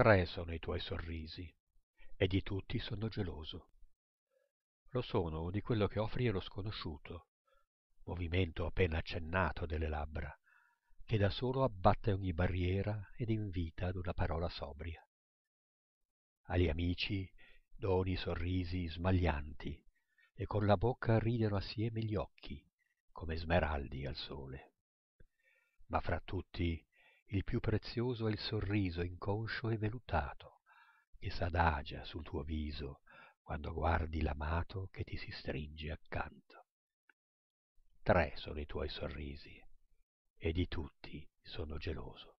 tre sono i tuoi sorrisi, e di tutti sono geloso. Lo sono di quello che offri allo sconosciuto, movimento appena accennato delle labbra, che da solo abbatte ogni barriera ed invita ad una parola sobria. Agli amici doni sorrisi smaglianti, e con la bocca ridono assieme gli occhi, come smeraldi al sole. Ma fra tutti il più prezioso è il sorriso inconscio e vellutato che s'adagia sul tuo viso quando guardi l'amato che ti si stringe accanto. Tre sono i tuoi sorrisi e di tutti sono geloso.